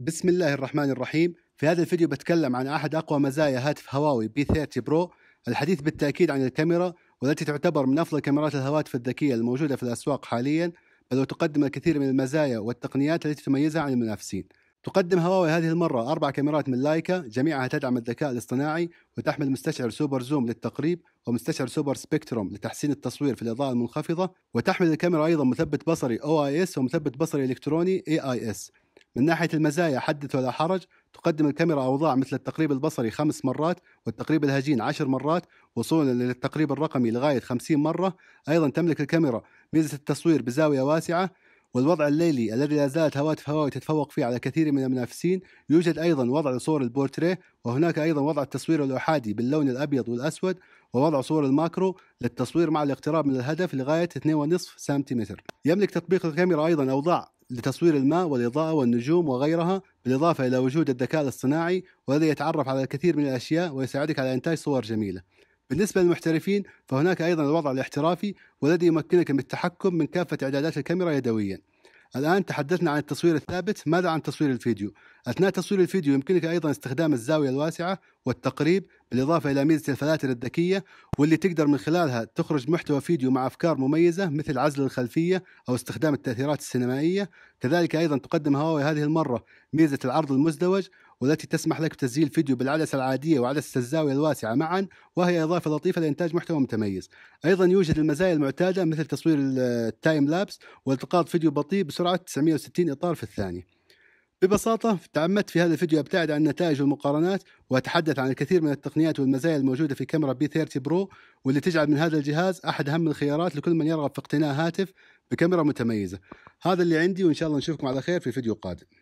بسم الله الرحمن الرحيم في هذا الفيديو بتكلم عن أحد أقوى مزايا هاتف هواوي بي 30 برو الحديث بالتأكيد عن الكاميرا والتي تعتبر من أفضل كاميرات الهواتف الذكية الموجودة في الأسواق حاليا بل وتقدم الكثير من المزايا والتقنيات التي تميزها عن المنافسين تقدم هواوي هذه المرة أربع كاميرات من لايكا جميعها تدعم الذكاء الاصطناعي وتحمل مستشعر سوبر زوم للتقريب ومستشعر سوبر سبكتروم لتحسين التصوير في الإضاءة المنخفضة وتحمل الكاميرا أيضا مثبت بصري OIS ومثبت بصري إلكتروني AIS من ناحية المزايا حدث ولا حرج تقدم الكاميرا أوضاع مثل التقريب البصري خمس مرات والتقريب الهجين عشر مرات وصولا للتقريب الرقمي لغاية خمسين مرة أيضا تملك الكاميرا ميزة التصوير بزاوية واسعة والوضع الليلي الذي لا زالت هواتف هواوي تتفوق فيه على كثير من المنافسين يوجد أيضا وضع صور البورتريه وهناك أيضا وضع التصوير الأحادي باللون الأبيض والأسود ووضع صور الماكرو للتصوير مع الاقتراب من الهدف لغاية 2.5 سنتيمتر يملك تطبيق الكاميرا أيضا أوضاع لتصوير الماء والإضاءة والنجوم وغيرها بالإضافة إلى وجود الذكاء الاصطناعي والذي يتعرف على الكثير من الأشياء ويساعدك على إنتاج صور جميلة بالنسبة للمحترفين فهناك أيضا الوضع الاحترافي والذي يمكنك من التحكم من كافة إعدادات الكاميرا يدويا الآن تحدثنا عن التصوير الثابت ماذا عن تصوير الفيديو أثناء تصوير الفيديو يمكنك أيضا استخدام الزاوية الواسعة والتقريب بالإضافة إلى ميزة الفلاتر الذكية واللي تقدر من خلالها تخرج محتوى فيديو مع أفكار مميزة مثل عزل الخلفية أو استخدام التأثيرات السينمائية كذلك أيضا تقدم هواوي هذه المرة ميزة العرض المزدوج والتي تسمح لك بتسجيل فيديو بالعدسة العادية وعدسة الزاوية الواسعة معا وهي إضافة لطيفة لإنتاج محتوى متميز أيضا يوجد المزايا المعتادة مثل تصوير التايم لابس والتقاط فيديو بطيء بسرعة 960 إطار في الثانية ببساطة تعمدت في هذا الفيديو أبتعد عن النتائج والمقارنات وأتحدث عن الكثير من التقنيات والمزايا الموجودة في كاميرا بي 30 برو واللي تجعل من هذا الجهاز أحد أهم الخيارات لكل من يرغب في اقتناء هاتف بكاميرا متميزة هذا اللي عندي وإن شاء الله نشوفكم على خير في فيديو قادم